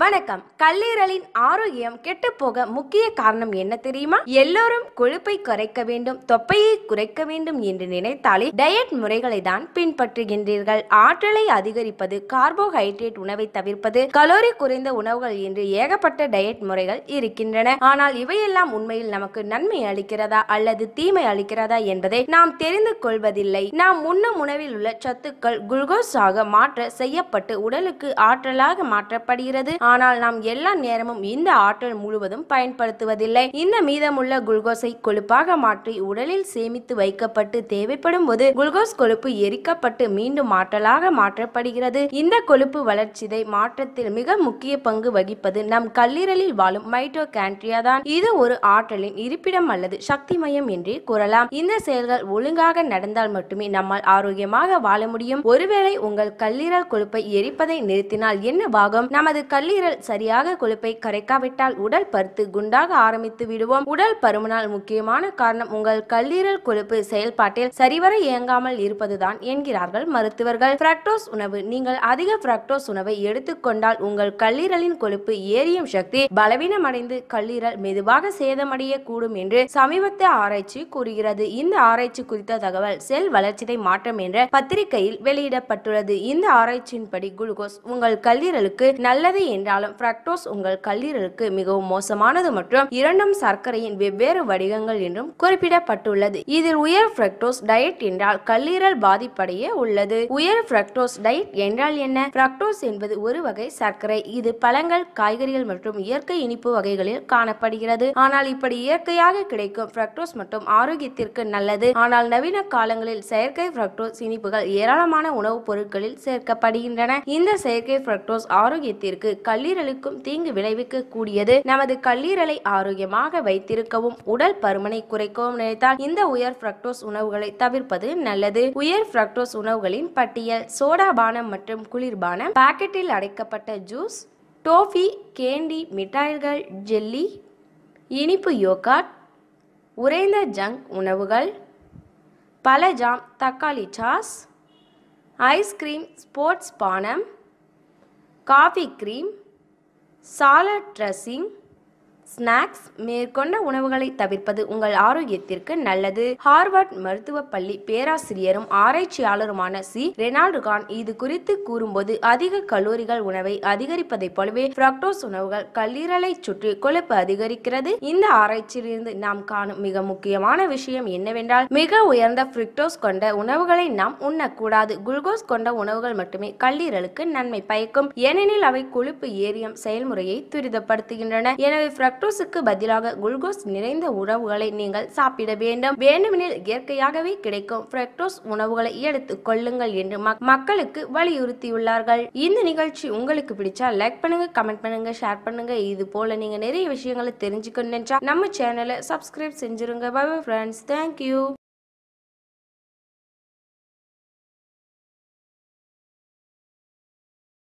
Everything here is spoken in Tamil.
வணக்கம் கல்லீரலின் ஆரோக்கியம் கெட்டு போக முக்கிய காரணம் என்ன தெரியுமா எல்லோரும் கொழுப்பை குறைக்க வேண்டும் தொப்பையை குறைக்க வேண்டும் என்று நினைத்தாலே டயட் முறைகளை தான் பின்பற்றுகின்றீர்கள் ஆற்றலை அதிகரிப்பது கார்போஹைட்ரேட் உணவை தவிர்ப்பது கலோரி குறைந்த உணவுகள் என்று ஏகப்பட்ட டயட் முறைகள் இருக்கின்றன ஆனால் இவையெல்லாம் உண்மையில் நமக்கு நன்மை அளிக்கிறதா அல்லது தீமை அளிக்கிறதா என்பதை நாம் தெரிந்து கொள்வதில்லை நாம் உண்ணும் உணவில் உள்ள சத்துக்கள் குளுகோஸாக மாற்ற செய்யப்பட்டு உடலுக்கு ஆற்றலாக மாற்றப்படுகிறது ஆனால் நாம் எல்லா நேரமும் இந்த ஆற்றல் முழுவதும் பயன்படுத்துவதில்லை இந்த மீதமுள்ள குளுக்கோஸை கொழுப்பாக மாற்றி உடலில் சேமித்து வைக்கப்பட்டு தேவைப்படும் போது குளுக்கோஸ் கொழுப்பு எரிக்கப்பட்டு மீண்டும் ஆற்றலாக மாற்றப்படுகிறது இந்த கொழுப்பு வளர்ச்சிதை மாற்றத்தில் மிக முக்கிய பங்கு வகிப்பது நம் கல்லீரலில் வாழும் கேண்ட்ரியா தான் இது ஒரு ஆற்றலின் இருப்பிடம் அல்லது சக்தி மையம் என்றே கூறலாம் இந்த செயல்கள் ஒழுங்காக நடந்தால் மட்டுமே நம்மால் ஆரோக்கியமாக வாழ முடியும் ஒருவேளை உங்கள் கல்லீரல் கொழுப்பை எரிப்பதை நிறுத்தினால் என்ன பாகம் நமது கல்லீரல் நுரையீரல் சரியாக கொழுப்பை கரைக்காவிட்டால் உடல் பருத்து குண்டாக ஆரம்பித்து விடுவோம் உடல் பருமனால் முக்கியமான காரணம் உங்கள் கல்லீரல் கொழுப்பு செயல்பாட்டில் சரிவர இயங்காமல் இருப்பதுதான் என்கிறார்கள் மருத்துவர்கள் பிரக்டோஸ் உணவு நீங்கள் அதிக பிரக்டோஸ் உணவை எடுத்துக்கொண்டால் உங்கள் கல்லீரலின் கொழுப்பு ஏரியும் சக்தி பலவீனமடைந்து கல்லீரல் மெதுவாக சேதமடைய கூடும் என்று சமீபத்த ஆராய்ச்சி கூறுகிறது இந்த ஆராய்ச்சி குறித்த தகவல் செல் வளர்ச்சிதை மாற்றம் என்ற பத்திரிகையில் வெளியிடப்பட்டுள்ளது இந்த ஆராய்ச்சியின்படி குளுக்கோஸ் உங்கள் கல்லீரலுக்கு நல்லது என்று என்றாலும் ஃப்ரக்டோஸ் உங்கள் கல்லீரலுக்கு மிகவும் மோசமானது மற்றும் இரண்டும் சர்க்கரையின் வெவ்வேறு வடிவங்கள் என்றும் குறிப்பிடப்பட்டுள்ளது இதில் உயர் ஃப்ரக்டோஸ் டயட் என்றால் கல்லீரல் பாதிப்படைய உள்ளது உயர் ஃப்ரக்டோஸ் டயட் என்றால் என்ன பிராக்டோஸ் என்பது ஒரு வகை சர்க்கரை இது பழங்கள் காய்கறிகள் மற்றும் இயற்கை இனிப்பு வகைகளில் காணப்படுகிறது ஆனால் இப்படி இயற்கையாக கிடைக்கும் ஃப்ரக்டோஸ் மற்றும் ஆரோக்கியத்திற்கு நல்லது ஆனால் நவீன காலங்களில் செயற்கை ஃப்ரக்டோஸ் இனிப்புகள் ஏராளமான உணவுப் பொருட்களில் சேர்க்கப்படுகின்றன இந்த செயற்கை ஃப்ரக்டோஸ் ஆரோக்கியத்திற்கு கல்லீரலுக்கும் தீங்கு விளைவிக்க கூடியது நமது கல்லீரலை ஆரோக்கியமாக வைத்திருக்கவும் உடல் பருமனை குறைக்கவும் நினைத்தால் இந்த உயர் ஃப்ரக்டோஸ் உணவுகளை தவிர்ப்பது நல்லது உயர் ஃப்ரக்டோஸ் உணவுகளின் பட்டியல் சோடா பானம் மற்றும் குளிர்பானம் பாக்கெட்டில் அடைக்கப்பட்ட ஜூஸ் டோஃபி கேண்டி மிட்டாய்கள் ஜெல்லி இனிப்பு யோகாட் உறைந்த ஜங்க் உணவுகள் ஜாம் தக்காளி சாஸ் ஐஸ்கிரீம் ஸ்போர்ட்ஸ் பானம் coffee cream salad dressing snacks மேற்கொண்ட உணவுகளை தவிர்ப்பது உங்கள் ஆரோக்கியத்திற்கு நல்லது ஹார்வர்ட் மருத்துவ பள்ளி பேராசிரியரும் ஆராய்ச்சியாளருமான சி ரெனால்டு கான் இது குறித்து கூறும்போது அதிக கல்லூரிகள் உணவை அதிகரிப்பதைப் போலவே பிராக்டோஸ் உணவுகள் கல்லீரலை சுற்றி கொழுப்பு அதிகரிக்கிறது இந்த ஆராய்ச்சியிலிருந்து நாம் காணும் மிக முக்கியமான விஷயம் என்னவென்றால் மிக உயர்ந்த பிரிக்டோஸ் கொண்ட உணவுகளை நாம் உண்ணக்கூடாது குளுக்கோஸ் கொண்ட உணவுகள் மட்டுமே கல்லீரலுக்கு நன்மை பயக்கும் ஏனெனில் அவை கொழுப்பு ஏரியம் செயல்முறையை துரிதப்படுத்துகின்றன எனவே லக்டோஸுக்கு பதிலாக குளுக்கோஸ் நிறைந்த உணவுகளை நீங்கள் சாப்பிட வேண்டும் வேண்டுமெனில் இயற்கையாகவே கிடைக்கும் ஃப்ரெக்டோஸ் உணவுகளை எடுத்துக் கொள்ளுங்கள் என்று மக்களுக்கு வலியுறுத்தியுள்ளார்கள் இந்த நிகழ்ச்சி உங்களுக்கு பிடிச்சா லைக் பண்ணுங்க கமெண்ட் பண்ணுங்க ஷேர் பண்ணுங்க இது போல நீங்க நிறைய விஷயங்களை தெரிஞ்சுக்கணும் நம்ம சேனலை சப்ஸ்கிரைப் செஞ்சிருங்க பாய் பை ஃப்ரெண்ட்ஸ் தேங்க்யூ